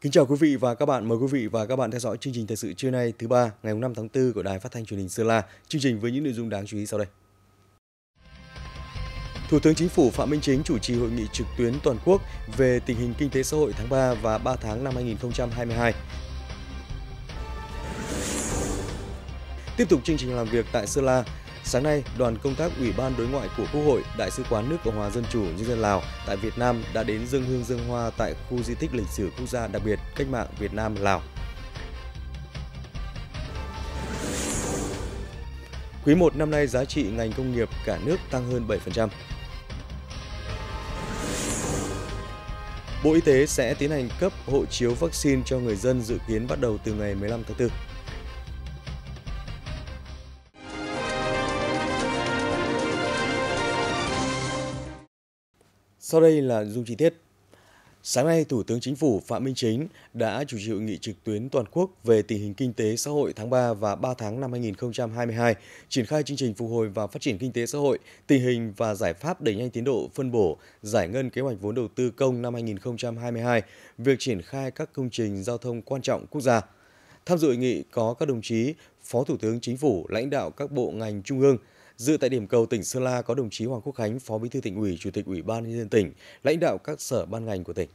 Kính chào quý vị và các bạn, mời quý vị và các bạn theo dõi chương trình thời sự trưa nay thứ ba ngày 5 tháng 4 của Đài Phát thanh Truyền hình Sơn La. Chương trình với những nội dung đáng chú ý sau đây. Thủ tướng Chính phủ Phạm Minh Chính chủ trì hội nghị trực tuyến toàn quốc về tình hình kinh tế xã hội tháng 3 và 3 tháng năm 2022. Tiếp tục chương trình làm việc tại Sơn La, Sáng nay, đoàn công tác Ủy ban Đối ngoại của Quốc hội, Đại sứ quán nước Cộng hòa Dân chủ Nhân dân Lào tại Việt Nam đã đến dân hương dân hoa tại khu di tích lịch sử quốc gia đặc biệt cách mạng Việt Nam Lào. Quý 1 năm nay giá trị ngành công nghiệp cả nước tăng hơn 7%. Bộ Y tế sẽ tiến hành cấp hộ chiếu vaccine cho người dân dự kiến bắt đầu từ ngày 15 tháng 4. Sau đây là dung chi tiết. Sáng nay, Thủ tướng Chính phủ Phạm Minh Chính đã chủ trì hội nghị trực tuyến toàn quốc về tình hình kinh tế xã hội tháng 3 và 3 tháng năm 2022, triển khai chương trình phục hồi và phát triển kinh tế xã hội, tình hình và giải pháp đẩy nhanh tiến độ phân bổ, giải ngân kế hoạch vốn đầu tư công năm 2022, việc triển khai các công trình giao thông quan trọng quốc gia. Tham dự hội nghị có các đồng chí Phó Thủ tướng Chính phủ, lãnh đạo các bộ ngành trung ương, Dự tại điểm cầu tỉnh Sơn La có đồng chí Hoàng Quốc Khánh, Phó Bí thư tỉnh ủy, Chủ tịch Ủy ban nhân dân tỉnh, lãnh đạo các sở ban ngành của tỉnh.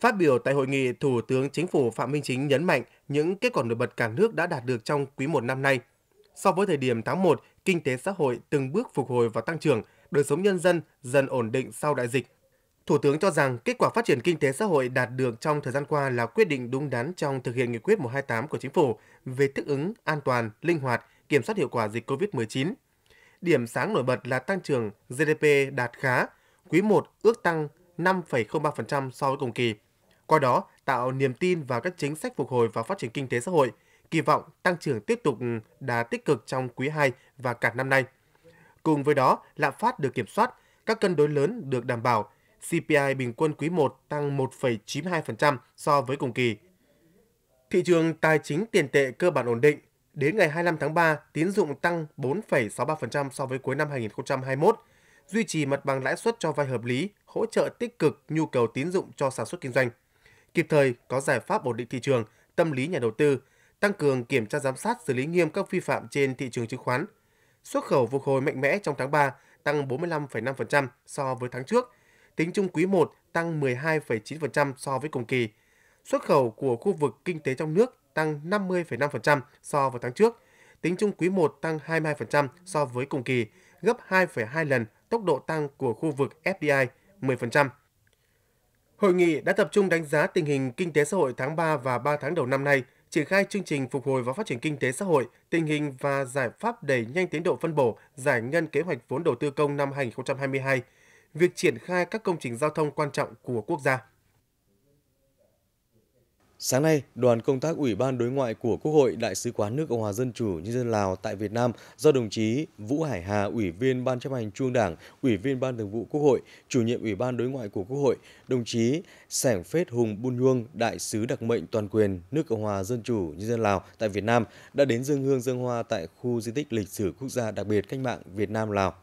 Phát biểu tại hội nghị, Thủ tướng Chính phủ Phạm Minh Chính nhấn mạnh những kết quả nổi bật cả nước đã đạt được trong quý 1 năm nay. So với thời điểm tháng 1, kinh tế xã hội từng bước phục hồi và tăng trưởng, đời sống nhân dân dần ổn định sau đại dịch. Thủ tướng cho rằng kết quả phát triển kinh tế xã hội đạt được trong thời gian qua là quyết định đúng đắn trong thực hiện nghị quyết 128 của chính phủ về thích ứng, an toàn, linh hoạt, kiểm soát hiệu quả dịch COVID-19. Điểm sáng nổi bật là tăng trưởng GDP đạt khá, quý 1 ước tăng 5,03% so với cùng kỳ. Qua đó, tạo niềm tin vào các chính sách phục hồi và phát triển kinh tế xã hội, kỳ vọng tăng trưởng tiếp tục đà tích cực trong quý 2 và cả năm nay. Cùng với đó, lạm phát được kiểm soát, các cân đối lớn được đảm bảo, CPI bình quân quý 1 tăng 1,92% so với cùng kỳ. Thị trường tài chính tiền tệ cơ bản ổn định, Đến ngày 25 tháng 3, tín dụng tăng 4,63% so với cuối năm 2021, duy trì mặt bằng lãi suất cho vay hợp lý, hỗ trợ tích cực nhu cầu tín dụng cho sản xuất kinh doanh. Kịp thời có giải pháp ổn định thị trường, tâm lý nhà đầu tư, tăng cường kiểm tra giám sát xử lý nghiêm các vi phạm trên thị trường chứng khoán. Xuất khẩu phục hồi mạnh mẽ trong tháng 3, tăng 45,5% so với tháng trước. Tính chung quý 1 tăng 12,9% so với cùng kỳ. Xuất khẩu của khu vực kinh tế trong nước tăng 50,5% so với tháng trước. Tính chung quý 1 tăng 22% so với cùng kỳ, gấp 2,2 lần tốc độ tăng của khu vực FDI 10%. Hội nghị đã tập trung đánh giá tình hình kinh tế xã hội tháng 3 và 3 tháng đầu năm nay, triển khai chương trình phục hồi và phát triển kinh tế xã hội, tình hình và giải pháp đẩy nhanh tiến độ phân bổ, giải ngân kế hoạch vốn đầu tư công năm 2022, việc triển khai các công trình giao thông quan trọng của quốc gia. Sáng nay, đoàn công tác Ủy ban Đối ngoại của Quốc hội Đại sứ quán nước Cộng hòa Dân chủ Nhân dân Lào tại Việt Nam do đồng chí Vũ Hải Hà, Ủy viên Ban chấp hành Trung Đảng, Ủy viên Ban thường vụ Quốc hội, chủ nhiệm Ủy ban Đối ngoại của Quốc hội, đồng chí Sẻng Phết Hùng Bun Nhuông, Đại sứ đặc mệnh toàn quyền nước Cộng hòa Dân chủ Nhân dân Lào tại Việt Nam đã đến dân hương dân hoa tại khu di tích lịch sử quốc gia đặc biệt cách mạng Việt Nam-Lào.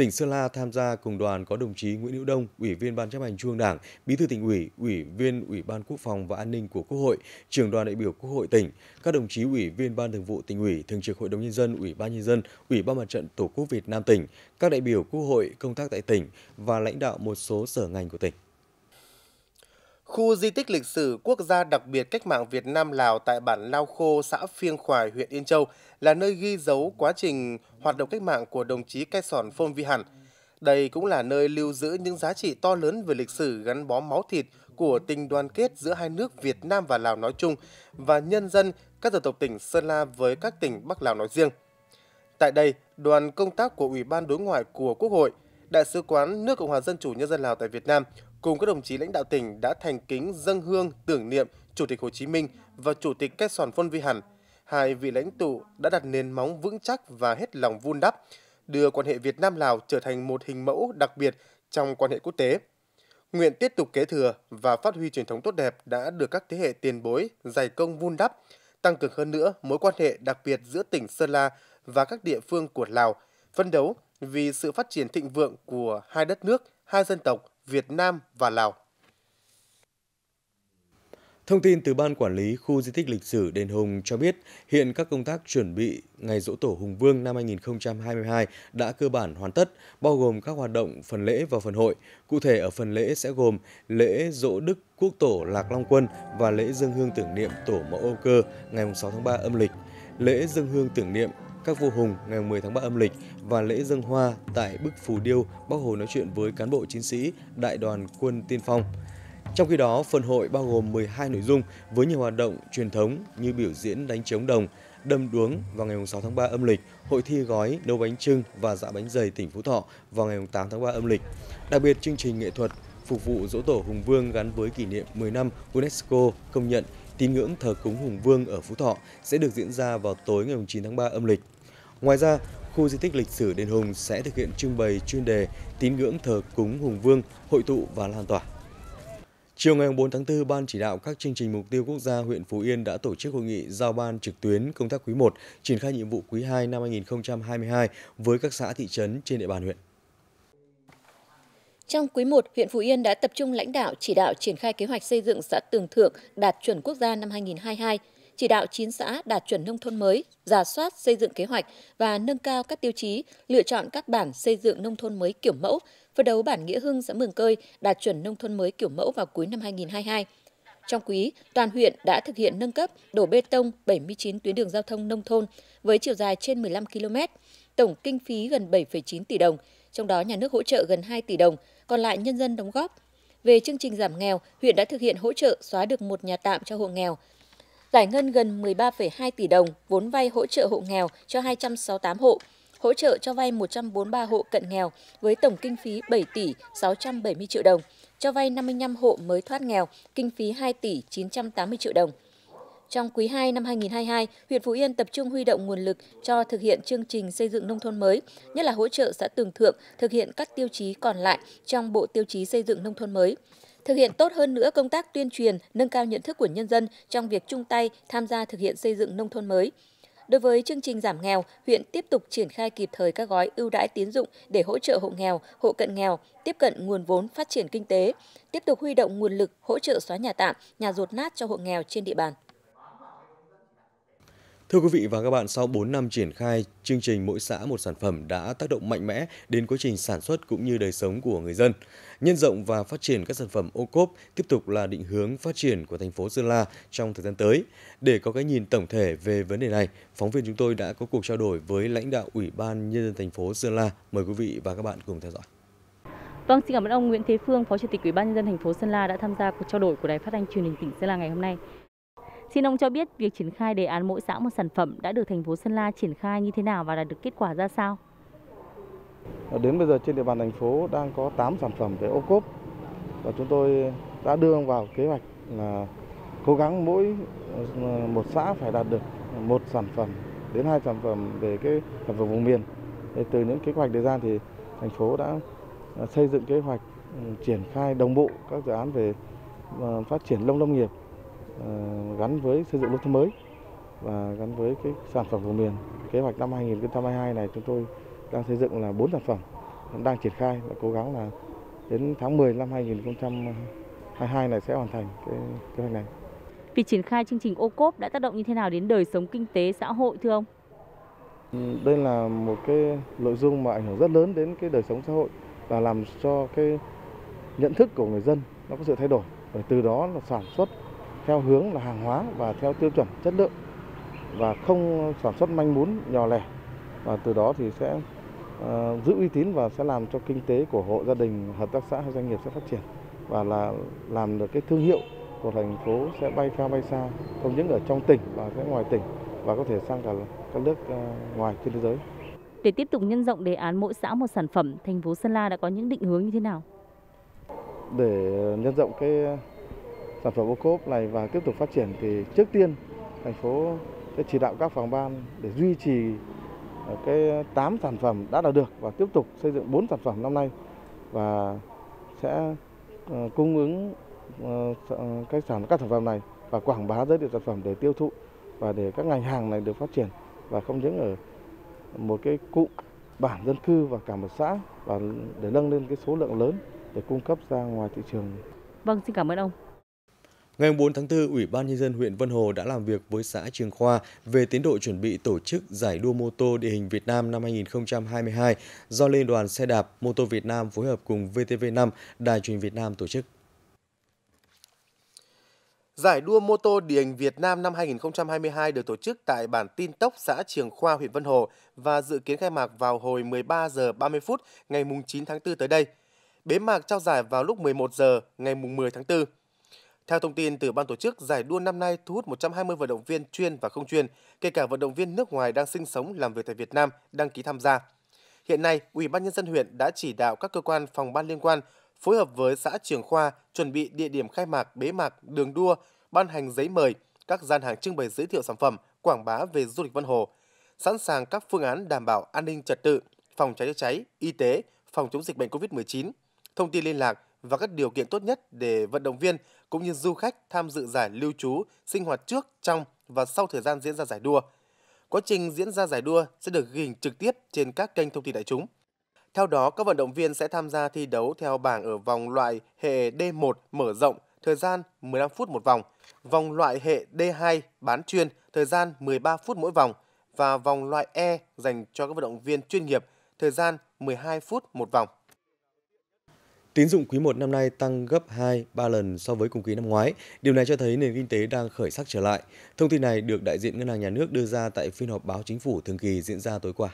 Tỉnh Sơn La tham gia cùng đoàn có đồng chí Nguyễn Hữu Đông, Ủy viên Ban chấp hành Trung ương Đảng, Bí thư tỉnh ủy, Ủy viên Ủy ban Quốc phòng và An ninh của Quốc hội, trưởng đoàn đại biểu Quốc hội tỉnh, các đồng chí Ủy viên Ban Thường vụ tỉnh ủy, Thường trực Hội đồng nhân dân, Ủy ban nhân dân, Ủy ban Mặt trận Tổ quốc Việt Nam tỉnh, các đại biểu Quốc hội công tác tại tỉnh và lãnh đạo một số sở ngành của tỉnh. Khu di tích lịch sử quốc gia đặc biệt cách mạng Việt Nam Lào tại bản Lao Khô, xã Phiêng Khoài, huyện Yên Châu là nơi ghi dấu quá trình hoạt động cách mạng của đồng chí Cai Sòn Phong Vi Hẳn. Đây cũng là nơi lưu giữ những giá trị to lớn về lịch sử gắn bó máu thịt của tình đoàn kết giữa hai nước Việt Nam và Lào nói chung và nhân dân các dân tộc tỉnh Sơn La với các tỉnh Bắc Lào nói riêng. Tại đây, đoàn công tác của Ủy ban Đối ngoại của Quốc hội, Đại sứ quán nước Cộng hòa Dân chủ Nhân dân Lào tại Việt Nam cùng các đồng chí lãnh đạo tỉnh đã thành kính dâng hương tưởng niệm Chủ tịch Hồ Chí Minh và Chủ tịch Cách Sòn Phôn Vi Hẳn. Hai vị lãnh tụ đã đặt nền móng vững chắc và hết lòng vun đắp, đưa quan hệ Việt Nam-Lào trở thành một hình mẫu đặc biệt trong quan hệ quốc tế. Nguyện tiếp tục kế thừa và phát huy truyền thống tốt đẹp đã được các thế hệ tiền bối dày công vun đắp, tăng cường hơn nữa mối quan hệ đặc biệt giữa tỉnh Sơn La và các địa phương của Lào, phân đấu vì sự phát triển thịnh vượng của hai đất nước, hai dân tộc, Việt Nam và Lào. Thông tin từ Ban Quản lý Khu Di tích Lịch sử Đền Hùng cho biết, hiện các công tác chuẩn bị Ngày Dỗ Tổ Hùng Vương năm 2022 đã cơ bản hoàn tất, bao gồm các hoạt động phần lễ và phần hội. Cụ thể ở phần lễ sẽ gồm lễ Dỗ Đức Quốc Tổ Lạc Long Quân và lễ dân hương tưởng niệm Tổ Mẫu Âu Cơ ngày 6 tháng 3 âm lịch. Lễ dân hương tưởng niệm các vua hùng ngày 10 tháng 3 âm lịch và lễ dân hoa tại bức phù điêu Bác Hồ nói chuyện với cán bộ chiến sĩ Đại đoàn quân tiên phong. Trong khi đó, phần hội bao gồm 12 nội dung với nhiều hoạt động truyền thống như biểu diễn đánh trống đồng, đâm đuống vào ngày 6 tháng 3 âm lịch, hội thi gói nấu bánh trưng và dạ bánh dày tỉnh Phú Thọ vào ngày 8 tháng 3 âm lịch. Đặc biệt chương trình nghệ thuật phục vụ dỗ tổ Hùng Vương gắn với kỷ niệm 10 năm UNESCO công nhận tín ngưỡng thờ cúng Hùng Vương ở Phú Thọ sẽ được diễn ra vào tối ngày 9 tháng 3 âm lịch. Ngoài ra, khu di tích lịch sử Đền Hùng sẽ thực hiện trưng bày chuyên đề tín ngưỡng thờ cúng Hùng Vương, hội tụ và lan tỏa. Chiều ngày 4 tháng 4, Ban chỉ đạo các chương trình mục tiêu quốc gia huyện Phú Yên đã tổ chức hội nghị giao ban trực tuyến công tác quý 1, triển khai nhiệm vụ quý 2 năm 2022 với các xã thị trấn trên địa bàn huyện. Trong quý 1, huyện Phú Yên đã tập trung lãnh đạo chỉ đạo triển khai kế hoạch xây dựng xã Tường Thượng đạt chuẩn quốc gia năm 2022, chỉ đạo 9 xã đạt chuẩn nông thôn mới, giả soát xây dựng kế hoạch và nâng cao các tiêu chí, lựa chọn các bản xây dựng nông thôn mới kiểu mẫu, phấn đấu bản Nghĩa Hưng xã Mường Cơi đạt chuẩn nông thôn mới kiểu mẫu vào cuối năm 2022. Trong quý, toàn huyện đã thực hiện nâng cấp, đổ bê tông 79 tuyến đường giao thông nông thôn với chiều dài trên 15 km, tổng kinh phí gần 7,9 tỷ đồng, trong đó nhà nước hỗ trợ gần 2 tỷ đồng, còn lại nhân dân đóng góp. Về chương trình giảm nghèo, huyện đã thực hiện hỗ trợ xóa được một nhà tạm cho hộ nghèo, giải ngân gần 13,2 tỷ đồng vốn vay hỗ trợ hộ nghèo cho 268 hộ, hỗ trợ cho vay 143 hộ cận nghèo với tổng kinh phí 7 tỷ 670 triệu đồng, cho vay 55 hộ mới thoát nghèo, kinh phí 2 tỷ 980 triệu đồng. Trong quý 2 năm 2022, huyện Phú Yên tập trung huy động nguồn lực cho thực hiện chương trình xây dựng nông thôn mới, nhất là hỗ trợ xã Tường Thượng thực hiện các tiêu chí còn lại trong Bộ Tiêu chí xây dựng nông thôn mới thực hiện tốt hơn nữa công tác tuyên truyền, nâng cao nhận thức của nhân dân trong việc chung tay tham gia thực hiện xây dựng nông thôn mới. Đối với chương trình giảm nghèo, huyện tiếp tục triển khai kịp thời các gói ưu đãi tín dụng để hỗ trợ hộ nghèo, hộ cận nghèo, tiếp cận nguồn vốn phát triển kinh tế, tiếp tục huy động nguồn lực hỗ trợ xóa nhà tạm, nhà rột nát cho hộ nghèo trên địa bàn. Thưa quý vị và các bạn, sau 4 năm triển khai, chương trình Mỗi xã một sản phẩm đã tác động mạnh mẽ đến quá trình sản xuất cũng như đời sống của người dân. Nhân rộng và phát triển các sản phẩm ô cốp tiếp tục là định hướng phát triển của thành phố Sơn La trong thời gian tới. Để có cái nhìn tổng thể về vấn đề này, phóng viên chúng tôi đã có cuộc trao đổi với lãnh đạo Ủy ban Nhân dân thành phố Sơn La. Mời quý vị và các bạn cùng theo dõi. Vâng, xin cảm ơn ông Nguyễn Thế Phương, Phó Chủ tịch Ủy ban Nhân dân thành phố Sơn La đã tham gia cuộc trao đổi của Đài Phát thanh Truyền hình tỉnh Sơn La ngày hôm nay. Xin ông cho biết việc triển khai đề án mỗi xã một sản phẩm đã được thành phố Sơn La triển khai như thế nào và đạt được kết quả ra sao? À, đến bây giờ trên địa bàn thành phố đang có 8 sản phẩm về ô cốp và chúng tôi đã đưa vào kế hoạch là cố gắng mỗi ờ, một xã phải đạt được một sản phẩm đến hai sản phẩm về cái sản phẩm vùng miền. Từ những kế hoạch đề ra thì thành phố đã ờ, xây dựng kế hoạch ừ, triển khai đồng bộ các dự án về ờ, phát triển nông lâm nghiệp Ờ, gắn với xây dựng nông thôn mới và gắn với cái sản phẩm vùng miền. Kế hoạch năm 2022 này chúng tôi đang xây dựng là 4 sản phẩm đang triển khai và cố gắng là đến tháng 10 năm 2022 này sẽ hoàn thành cái kế hoạch này. Việc triển khai chương trình ô cốp đã tác động như thế nào đến đời sống kinh tế xã hội thưa ông? Ừ, đây là một cái nội dung mà ảnh hưởng rất lớn đến cái đời sống xã hội và làm cho cái nhận thức của người dân nó có sự thay đổi và từ đó là sản xuất theo hướng là hàng hóa và theo tiêu chuẩn chất lượng và không sản xuất manh mún nhỏ lẻ và từ đó thì sẽ uh, giữ uy tín và sẽ làm cho kinh tế của hộ gia đình hợp tác xã hay doanh nghiệp sẽ phát triển và là làm được cái thương hiệu của thành phố sẽ bay cao bay xa không những ở trong tỉnh mà sẽ ngoài tỉnh và có thể sang cả các nước ờ, ngoài trên thế giới. Để tiếp tục nhân rộng đề án mỗi xã một sản phẩm, thành phố Sơn La đã có những định hướng như thế nào? Để nhân rộng cái sản phẩm ô cốp này và tiếp tục phát triển thì trước tiên thành phố sẽ chỉ đạo các phòng ban để duy trì ờ, cái 8 sản phẩm đã đạt được và tiếp tục xây dựng 4 sản phẩm năm nay và sẽ ờ, cung ứng ờ, cái sản các sản phẩm này và quảng bá giới thiệu sản phẩm để tiêu thụ và để các ngành hàng này được phát triển và không những ở một cái cụm bản dân cư và cả một xã và để nâng lên cái số lượng lớn để cung cấp ra ngoài thị trường. Vâng, xin cảm ơn ông. Ngày 4 tháng 4, Ủy ban Nhân dân huyện Vân Hồ đã làm việc với xã Trường Khoa về tiến độ chuẩn bị tổ chức giải đua mô tô địa hình Việt Nam năm 2022 do Liên đoàn xe đạp mô tô Việt Nam phối hợp cùng VTV5, Đài truyền Việt Nam tổ chức. Giải đua mô tô địa hình Việt Nam năm 2022 được tổ chức tại bản tin tốc xã Trường Khoa, huyện Vân Hồ và dự kiến khai mạc vào hồi 13 giờ 30 phút ngày 9 tháng 4 tới đây. Bế mạc trao giải vào lúc 11 giờ ngày 10 tháng 4. Theo thông tin từ ban tổ chức, giải đua năm nay thu hút 120 vận động viên chuyên và không chuyên, kể cả vận động viên nước ngoài đang sinh sống làm việc tại Việt Nam đăng ký tham gia. Hiện nay, Ủy ban nhân dân huyện đã chỉ đạo các cơ quan phòng ban liên quan phối hợp với xã Trường Khoa chuẩn bị địa điểm khai mạc, bế mạc, đường đua, ban hành giấy mời, các gian hàng trưng bày giới thiệu sản phẩm, quảng bá về du lịch Vân Hồ, sẵn sàng các phương án đảm bảo an ninh trật tự, phòng cháy chữa cháy, y tế, phòng chống dịch bệnh COVID-19, thông tin liên lạc, và các điều kiện tốt nhất để vận động viên cũng như du khách tham dự giải lưu trú, sinh hoạt trước, trong và sau thời gian diễn ra giải đua. Quá trình diễn ra giải đua sẽ được ghi hình trực tiếp trên các kênh thông tin đại chúng. Theo đó, các vận động viên sẽ tham gia thi đấu theo bảng ở vòng loại hệ D1 mở rộng, thời gian 15 phút một vòng, vòng loại hệ D2 bán chuyên, thời gian 13 phút mỗi vòng và vòng loại E dành cho các vận động viên chuyên nghiệp, thời gian 12 phút một vòng. Tín dụng quý 1 năm nay tăng gấp 2-3 lần so với cùng kỳ năm ngoái. Điều này cho thấy nền kinh tế đang khởi sắc trở lại. Thông tin này được đại diện Ngân hàng Nhà nước đưa ra tại phiên họp báo chính phủ thường kỳ diễn ra tối qua.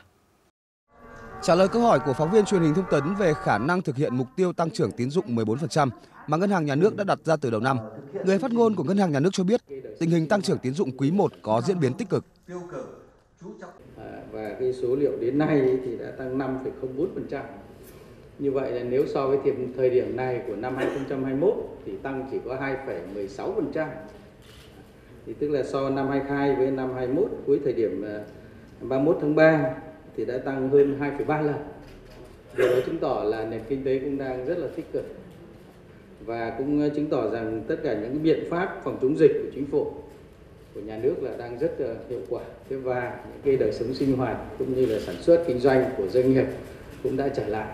Trả lời câu hỏi của phóng viên truyền hình thông tấn về khả năng thực hiện mục tiêu tăng trưởng tín dụng 14% mà Ngân hàng Nhà nước đã đặt ra từ đầu năm, người phát ngôn của Ngân hàng Nhà nước cho biết tình hình tăng trưởng tín dụng quý 1 có diễn biến tích cực. À, và cái số liệu đến nay thì đã tăng 5,04%. Như vậy là nếu so với thời điểm này của năm 2021 thì tăng chỉ có 2,16%. Thì tức là so năm 22 với năm 21 cuối thời điểm 31 à, tháng 3 thì đã tăng hơn 2,3 lần. Điều đó chứng tỏ là nền kinh tế cũng đang rất là tích cực và cũng à, chứng tỏ rằng tất cả những biện pháp phòng chống dịch của chính phủ của nhà nước là đang rất à, hiệu quả và những cái đời sống sinh hoạt cũng như là sản xuất kinh doanh của doanh nghiệp cũng đã trở lại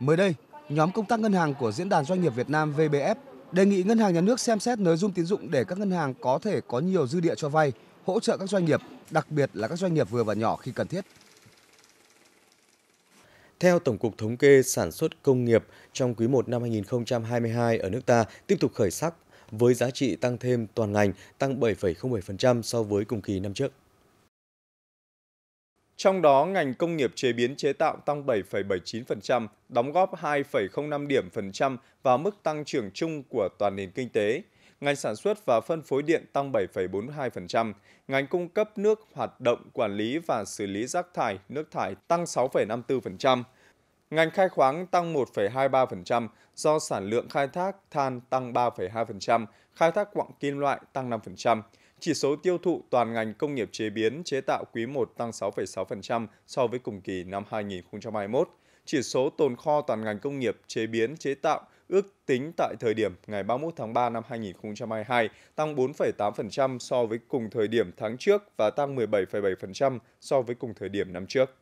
Mới đây, nhóm công tác ngân hàng của Diễn đàn Doanh nghiệp Việt Nam VBF đề nghị Ngân hàng Nhà nước xem xét nới dung tín dụng để các ngân hàng có thể có nhiều dư địa cho vay, hỗ trợ các doanh nghiệp, đặc biệt là các doanh nghiệp vừa và nhỏ khi cần thiết. Theo Tổng cục Thống kê, sản xuất công nghiệp trong quý 1 năm 2022 ở nước ta tiếp tục khởi sắc với giá trị tăng thêm toàn ngành tăng 7,07% so với cùng kỳ năm trước. Trong đó, ngành công nghiệp chế biến chế tạo tăng 7,79%, đóng góp 2,05 điểm phần trăm vào mức tăng trưởng chung của toàn nền kinh tế. Ngành sản xuất và phân phối điện tăng 7,42%, ngành cung cấp nước hoạt động quản lý và xử lý rác thải, nước thải tăng 6,54%. Ngành khai khoáng tăng 1,23% do sản lượng khai thác than tăng 3,2%, khai thác quặng kim loại tăng 5%. Chỉ số tiêu thụ toàn ngành công nghiệp chế biến chế tạo quý 1 tăng 6,6% so với cùng kỳ năm 2021. Chỉ số tồn kho toàn ngành công nghiệp chế biến chế tạo ước tính tại thời điểm ngày 31 tháng 3 năm 2022 tăng 4,8% so với cùng thời điểm tháng trước và tăng 17,7% so với cùng thời điểm năm trước.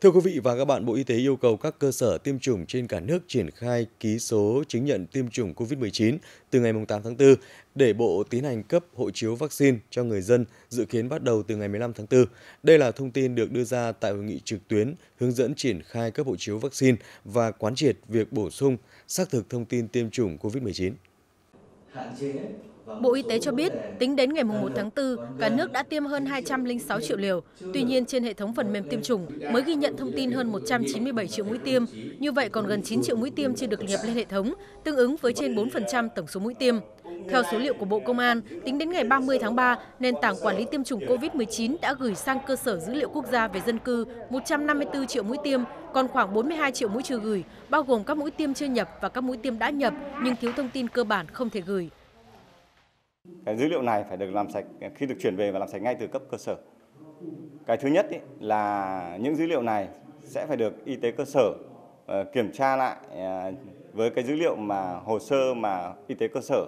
Thưa quý vị và các bạn, Bộ Y tế yêu cầu các cơ sở tiêm chủng trên cả nước triển khai ký số chứng nhận tiêm chủng COVID-19 từ ngày 8 tháng 4 để Bộ tiến hành cấp hộ chiếu vaccine cho người dân dự kiến bắt đầu từ ngày 15 tháng 4. Đây là thông tin được đưa ra tại hội nghị trực tuyến hướng dẫn triển khai cấp hộ chiếu vaccine và quán triệt việc bổ sung xác thực thông tin tiêm chủng COVID-19. Hạn chế Vâng, Bộ Y tế cho biết, tính đến ngày 1 tháng 4, cả nước đã tiêm hơn 206 triệu liều. Tuy nhiên, trên hệ thống phần mềm tiêm chủng mới ghi nhận thông tin hơn 197 triệu mũi tiêm. Như vậy, còn gần 9 triệu mũi tiêm chưa được nhập lên hệ thống, tương ứng với trên 4% tổng số mũi tiêm. Theo số liệu của Bộ Công an, tính đến ngày 30 tháng 3, nền tảng quản lý tiêm chủng COVID-19 đã gửi sang cơ sở dữ liệu quốc gia về dân cư 154 triệu mũi tiêm, còn khoảng 42 triệu mũi chưa gửi, bao gồm các mũi tiêm chưa nhập và các mũi tiêm đã nhập nhưng thiếu thông tin cơ bản không thể gửi. Cái dữ liệu này phải được làm sạch khi được chuyển về và làm sạch ngay từ cấp cơ sở. Cái thứ nhất ý, là những dữ liệu này sẽ phải được y tế cơ sở uh, kiểm tra lại uh, với cái dữ liệu mà hồ sơ mà y tế cơ sở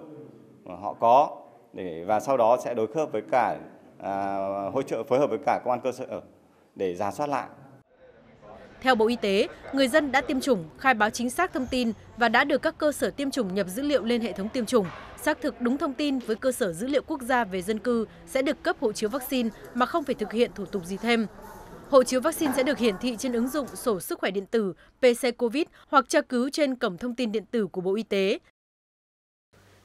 họ có để và sau đó sẽ đối khớp với cả à, hỗ trợ phối hợp với cả công an cơ sở để giả soát lại. Theo Bộ Y tế, người dân đã tiêm chủng, khai báo chính xác thông tin và đã được các cơ sở tiêm chủng nhập dữ liệu lên hệ thống tiêm chủng xác thực đúng thông tin với cơ sở dữ liệu quốc gia về dân cư sẽ được cấp hộ chiếu vaccine mà không phải thực hiện thủ tục gì thêm. Hộ chiếu vaccine sẽ được hiển thị trên ứng dụng sổ sức khỏe điện tử PC COVID hoặc tra cứu trên cổng thông tin điện tử của Bộ Y tế.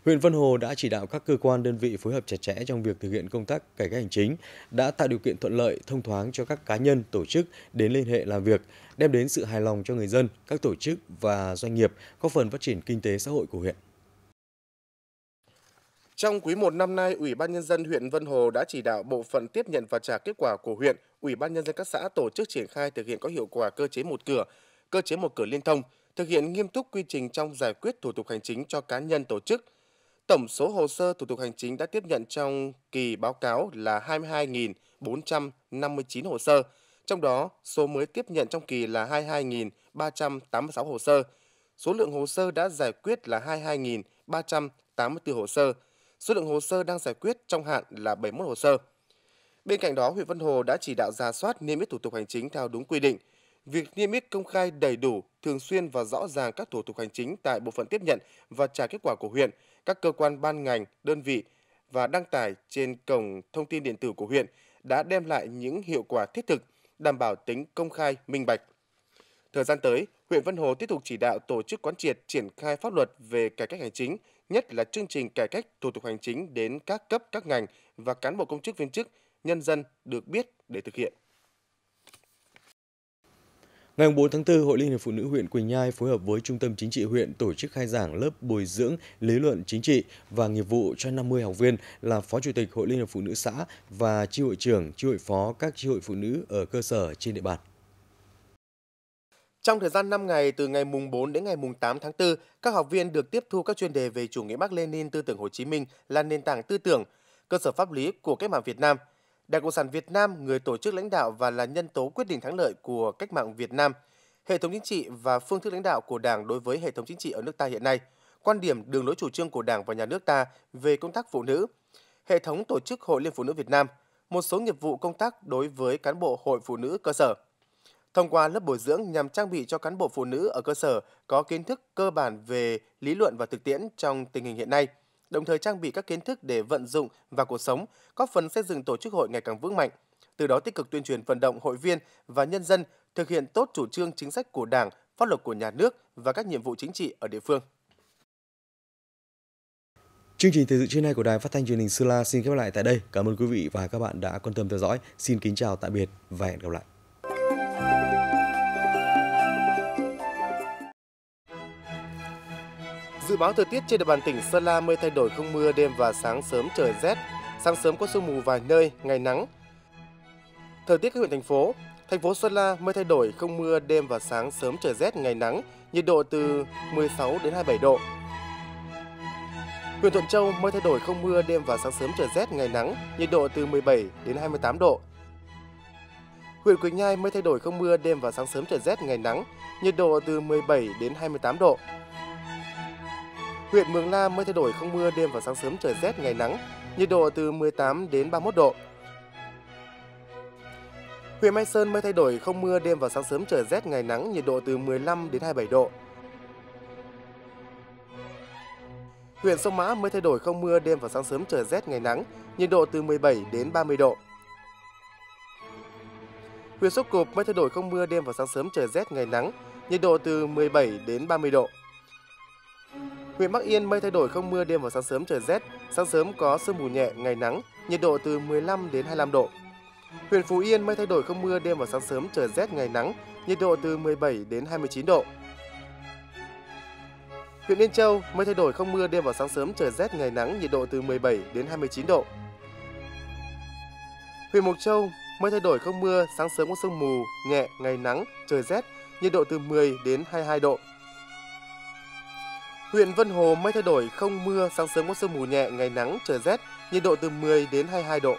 Huyện Vân Hồ đã chỉ đạo các cơ quan đơn vị phối hợp chặt chẽ trong việc thực hiện công tác cải cách hành chính, đã tạo điều kiện thuận lợi, thông thoáng cho các cá nhân, tổ chức đến liên hệ làm việc, đem đến sự hài lòng cho người dân, các tổ chức và doanh nghiệp, góp phần phát triển kinh tế xã hội của huyện. Trong quý một năm nay, Ủy ban nhân dân huyện Vân Hồ đã chỉ đạo bộ phận tiếp nhận và trả kết quả của huyện, Ủy ban nhân dân các xã tổ chức triển khai thực hiện có hiệu quả cơ chế một cửa, cơ chế một cửa liên thông, thực hiện nghiêm túc quy trình trong giải quyết thủ tục hành chính cho cá nhân tổ chức. Tổng số hồ sơ thủ tục hành chính đã tiếp nhận trong kỳ báo cáo là 22.459 hồ sơ, trong đó số mới tiếp nhận trong kỳ là 22.386 hồ sơ. Số lượng hồ sơ đã giải quyết là 22.384 hồ sơ, số lượng hồ sơ đang giải quyết trong hạn là 71 hồ sơ. Bên cạnh đó, huyện Vân Hồ đã chỉ đạo ra soát niêm yết thủ tục hành chính theo đúng quy định. Việc niêm yết công khai đầy đủ, thường xuyên và rõ ràng các thủ tục hành chính tại bộ phận tiếp nhận và trả kết quả của huyện, các cơ quan ban ngành, đơn vị và đăng tải trên cổng thông tin điện tử của huyện đã đem lại những hiệu quả thiết thực, đảm bảo tính công khai, minh bạch. Thời gian tới, huyện Vân Hồ tiếp tục chỉ đạo tổ chức quán triệt triển khai pháp luật về cải cách hành chính, nhất là chương trình cải cách thủ tục hành chính đến các cấp các ngành và cán bộ công chức viên chức, nhân dân được biết để thực hiện. Ngày 4 tháng 4, Hội Liên hiệp Phụ nữ huyện Quỳnh Nhai phối hợp với Trung tâm Chính trị huyện tổ chức khai giảng lớp bồi dưỡng lý luận chính trị và nghiệp vụ cho 50 học viên là Phó Chủ tịch Hội Liên hiệp Phụ nữ xã và chi hội trưởng, chi hội phó các chi hội phụ nữ ở cơ sở trên địa bàn. Trong thời gian 5 ngày từ ngày mùng 4 đến ngày mùng 8 tháng 4, các học viên được tiếp thu các chuyên đề về chủ nghĩa Mác Lênin, tư tưởng Hồ Chí Minh là nền tảng tư tưởng, cơ sở pháp lý của cách mạng Việt Nam. Đảng Cộng sản Việt Nam, người tổ chức lãnh đạo và là nhân tố quyết định thắng lợi của cách mạng Việt Nam, hệ thống chính trị và phương thức lãnh đạo của Đảng đối với hệ thống chính trị ở nước ta hiện nay, quan điểm đường lối chủ trương của Đảng và nhà nước ta về công tác phụ nữ, hệ thống tổ chức Hội Liên Phụ Nữ Việt Nam, một số nghiệp vụ công tác đối với cán bộ Hội Phụ Nữ cơ sở – Thông qua lớp bồi dưỡng nhằm trang bị cho cán bộ phụ nữ ở cơ sở có kiến thức cơ bản về lý luận và thực tiễn trong tình hình hiện nay, đồng thời trang bị các kiến thức để vận dụng vào cuộc sống, góp phần xây dựng tổ chức hội ngày càng vững mạnh, từ đó tích cực tuyên truyền vận động hội viên và nhân dân thực hiện tốt chủ trương chính sách của Đảng, pháp luật của nhà nước và các nhiệm vụ chính trị ở địa phương. Chương trình thời sự trưa nay của Đài Phát thanh Truyền hình Sơn La xin khép lại tại đây. Cảm ơn quý vị và các bạn đã quan tâm theo dõi. Xin kính chào tạm biệt và hẹn gặp lại. Dự báo thời tiết trên địa bàn tỉnh Sơn La mây thay đổi không mưa, đêm và sáng sớm trời rét, sáng sớm có sương mù vài nơi, ngày nắng. Thời tiết các huyện thành phố, thành phố Sơn La mây thay đổi không mưa, đêm và sáng sớm trời rét, ngày nắng, nhiệt độ từ 16 đến 27 độ. Huyện Thuận Châu mây thay đổi không mưa, đêm và sáng sớm trời rét, ngày nắng, nhiệt độ từ 17 đến 28 độ. Huyện Quỳnh Nhai mây thay đổi không mưa, đêm và sáng sớm trời rét, ngày nắng, nhiệt độ từ 17 đến 28 độ. Huyện Mường La mới thay đổi không mưa, đêm và sáng sớm trời rét ngày nắng, nhiệt độ từ 18 đến 31 độ. Huyện Mai Sơn mới thay đổi không mưa, đêm và sáng sớm trời rét ngày nắng, nhiệt độ từ 15 đến 27 độ. Huyện Sông Mã mới thay đổi không mưa, đêm và sáng sớm trời rét ngày nắng, nhiệt độ từ 17 đến 30 độ. Huyện Sóc Cộp mới thay đổi không mưa, đêm và sáng sớm trời rét ngày nắng, nhiệt độ từ 17 đến 30 độ. Huyện Bắc Yên mây thay đổi không mưa đêm và sáng sớm trời rét, sáng sớm có sương mù nhẹ, ngày nắng, nhiệt độ từ 15 đến 25 độ. Huyện Phú Yên mây thay đổi không mưa đêm và sáng sớm trời rét ngày nắng, nhiệt độ từ 17 đến 29 độ. Huyện Yên Châu mây thay đổi không mưa đêm và sáng sớm trời rét ngày nắng, nhiệt độ từ 17 đến 29 độ. Huyện Mộc Châu mây thay đổi không mưa, sáng sớm có sương mù nhẹ, ngày nắng, trời rét, nhiệt độ từ 10 đến 22 độ. Huyện Vân Hồ mây thay đổi, không mưa, sáng sớm có sương mù nhẹ, ngày nắng, trời rét, nhiệt độ từ 10 đến 22 độ.